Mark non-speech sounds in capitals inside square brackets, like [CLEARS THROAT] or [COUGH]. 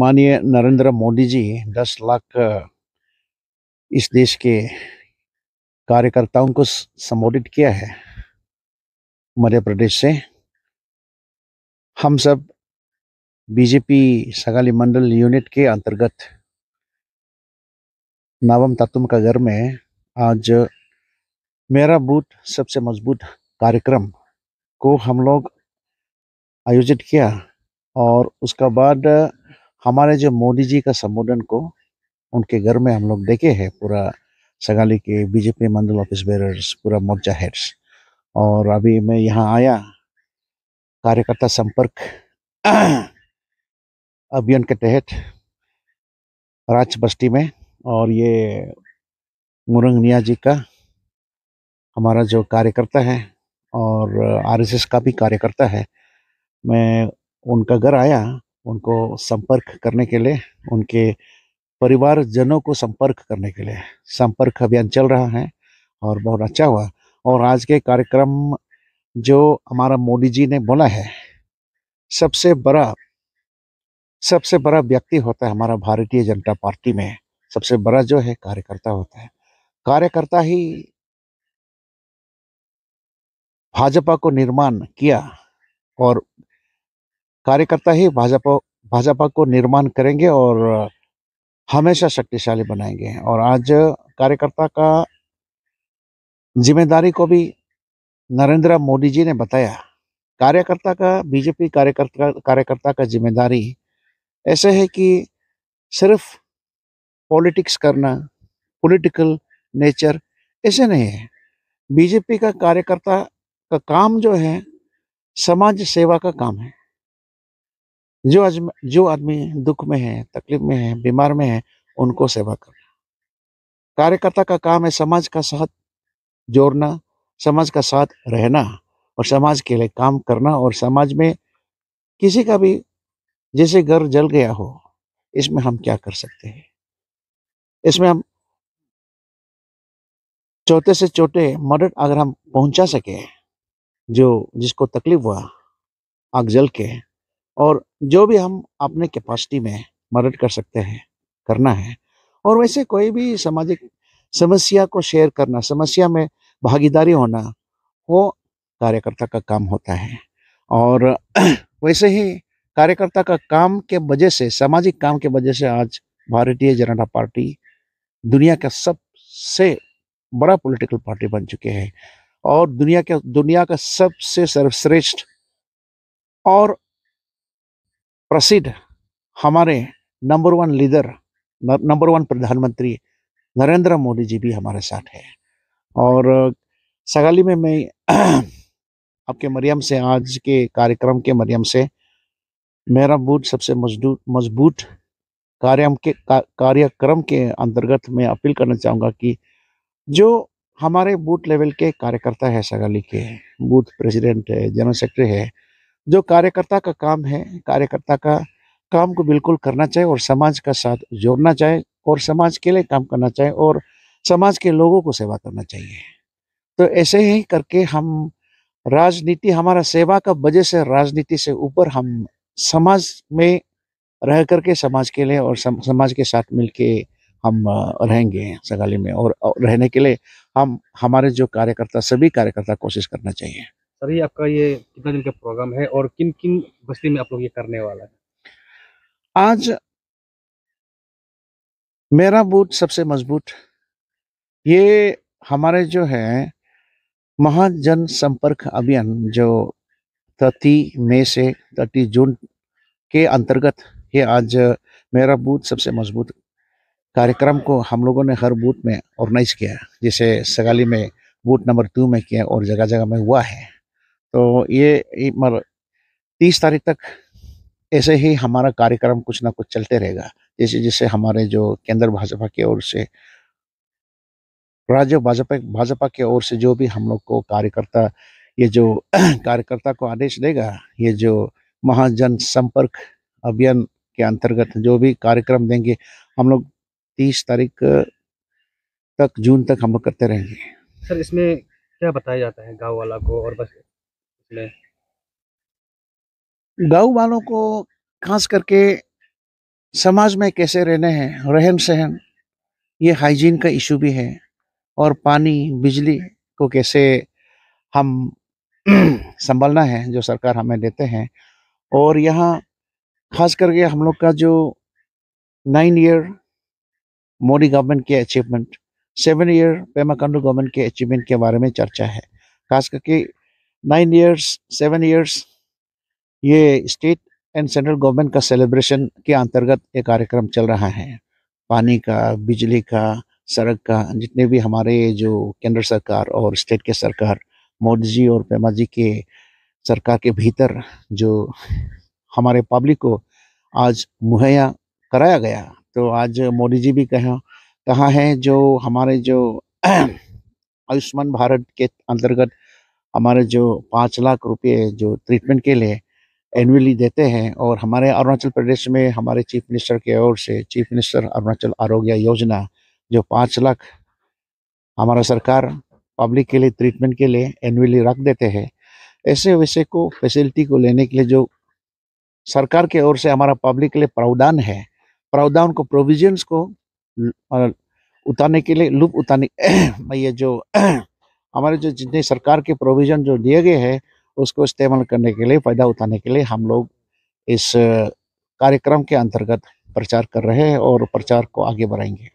माननीय नरेंद्र मोदी जी दस लाख इस देश के कार्यकर्ताओं को संबोधित किया है मध्य प्रदेश से हम सब बीजेपी सगाली मंडल यूनिट के अंतर्गत नवम तत्व का घर में आज मेरा बूथ सबसे मजबूत कार्यक्रम को हम लोग आयोजित किया और उसका बाद हमारे जो मोदी जी का संबोधन को उनके घर में हम लोग देखे हैं पूरा सगाली के बीजेपी मंडल ऑफिस बेरर्स पूरा मोर्चा हेड्स और अभी मैं यहाँ आया कार्यकर्ता संपर्क [CLEARS THROAT] अभियान के तहत राज बस्ती में और ये मुरंगनिया जी का हमारा जो कार्यकर्ता है और आरएसएस का भी कार्यकर्ता है मैं उनका घर आया उनको संपर्क करने के लिए उनके परिवार जनों को संपर्क करने के लिए संपर्क अभियान चल रहा है और बहुत अच्छा हुआ और आज के कार्यक्रम जो हमारा मोदी जी ने बोला है सबसे बड़ा सबसे बड़ा व्यक्ति होता है हमारा भारतीय जनता पार्टी में सबसे बड़ा जो है कार्यकर्ता होता है कार्यकर्ता ही भाजपा को निर्माण किया और कार्यकर्ता ही भाजपा भाजपा को निर्माण करेंगे और हमेशा शक्तिशाली बनाएंगे और आज कार्यकर्ता का जिम्मेदारी को भी नरेंद्र मोदी जी ने बताया कार्यकर्ता का बीजेपी कार्यकर्ता कार्यकर्ता का जिम्मेदारी ऐसे है कि सिर्फ पॉलिटिक्स करना पॉलिटिकल नेचर ऐसे नहीं है बीजेपी का कार्यकर्ता का काम जो है समाज सेवा का काम है जो आज जो आदमी दुख में है तकलीफ में है बीमार में है उनको सेवा करना कार्यकर्ता का काम है समाज का साथ जोड़ना समाज का साथ रहना और समाज के लिए काम करना और समाज में किसी का भी जैसे घर जल गया हो इसमें हम क्या कर सकते हैं इसमें हम छोटे से छोटे मदद अगर हम पहुंचा सके जो जिसको तकलीफ हुआ आग जल के और जो भी हम अपने कैपेसिटी में मदद कर सकते हैं करना है और वैसे कोई भी सामाजिक समस्या को शेयर करना समस्या में भागीदारी होना वो कार्यकर्ता का काम होता है और [CLEARS THROAT] वैसे ही कार्यकर्ता का काम के वजह से सामाजिक काम के वजह से आज भारतीय जनता पार्टी दुनिया का सबसे बड़ा पॉलिटिकल पार्टी बन चुके हैं और दुनिया के दुनिया का सबसे सर्वश्रेष्ठ और प्रसिद्ध हमारे number one leader number one प्रधानमंत्री नरेंद्र मोदी जी भी हमारे साथ है और सगाली में मैं [CLEARS THROAT] आपके मरियम से आज के कार्यक्रम के मरियम से मेरा बूथ सबसे मजबूत मजबूत कार्यम के का, कार्यक्रम के अंतर्गत मैं अपील करना चाहूँगा कि जो हमारे बूथ लेवल के कार्यकर्ता है सगाली के बूथ प्रेसिडेंट है जनरल सेक्रेटरी है जो कार्यकर्ता का काम है कार्यकर्ता का काम को बिल्कुल करना चाहिए और समाज का साथ जोड़ना चाहिए और समाज के लिए काम करना चाहिए और समाज के लोगों को सेवा करना चाहिए तो ऐसे ही करके हम राजनीति हमारा सेवा का वजह से राजनीति से ऊपर हम समाज में रह करके समाज के लिए और सम, समाज के साथ मिलके हम रहेंगे सगाली में और रहने के लिए हम हमारे जो कार्यकर्ता सभी कार्यकर्ता कोशिश करना चाहिए सर ये आपका ये कितना दिन का प्रोग्राम है और किन किन बस्ती में आप लोग ये करने वाला है आज मेरा बूथ सबसे मजबूत ये हमारे जो है महाजन संपर्क अभियान जो थर्टी मई से थर्टी जून के अंतर्गत ये आज मेरा बूथ सबसे मजबूत कार्यक्रम को हम लोगों ने हर बूथ में ऑर्गेनाइज किया जैसे सगाली में बूथ नंबर टू में किया और जगह जगह में हुआ है तो ये मर तीस तारीख तक ऐसे ही हमारा कार्यक्रम कुछ ना कुछ चलते रहेगा जैसे जैसे हमारे जो केंद्र भाजपा की के ओर से राज्य भाजपा भाजपा की ओर से जो भी हम लोग को कार्यकर्ता ये जो [CLEARS THROAT] कार्यकर्ता को आदेश देगा ये जो महाजन संपर्क अभियान के अंतर्गत जो भी कार्यक्रम देंगे हम लोग तीस तारीख तक जून तक हम लोग करते रहेंगे सर इसमें क्या बताया जाता है गांव वाला को और बस ले गाँव वालों को खास करके समाज में कैसे रहने हैं रहन सहन ये हाइजीन का इशू भी है और पानी बिजली को कैसे हम [CLEARS THROAT] संभालना है जो सरकार हमें देते हैं और यहाँ खास करके हम लोग का जो नाइन ईयर मोदी गवर्नमेंट के achievement seven year Pema Khandu government के अचीवमेंट के बारे में चर्चा है खास करके नाइन ईयर्स सेवन ईयर्स ये स्टेट एंड सेंट्रल गवर्नमेंट का सेलिब्रेशन के अंतर्गत ये कार्यक्रम चल रहा है पानी का बिजली का सड़क का जितने भी हमारे जो केंद्र सरकार और स्टेट के सरकार मोदी जी और पेमा जी के सरकार के भीतर जो हमारे पब्लिक को आज मुहैया कराया गया तो आज मोदी जी भी कहा कहा है जो हमारे जो [CLEARS THROAT] आयुष्मान भारत के अंतर्गत हमारे जो पाँच लाख रुपये जो ट्रीटमेंट के लिए एनुअली देते हैं और हमारे अरुणाचल प्रदेश में हमारे चीफ मिनिस्टर के ओर से चीफ मिनिस्टर अरुणाचल आरोग्य योजना जो पाँच लाख हमारा सरकार पब्लिक के लिए ट्रीटमेंट के लिए एनुअली रख देते हैं ऐसे वैसे को फैसिलिटी को लेने के लिए जो सरकार के ओर से हमारा पब्लिक के लिए प्रावधान है प्रावधान को प्रोविजन्स को उतारने के लिए लुप उतारने [CLEARS THROAT] ये जो हमारे जो जितने सरकार के प्रोविज़न जो दिए गए हैं उसको इस्तेमाल करने के लिए फ़ायदा उठाने के लिए हम लोग इस कार्यक्रम के अंतर्गत प्रचार कर रहे हैं और प्रचार को आगे बढ़ाएंगे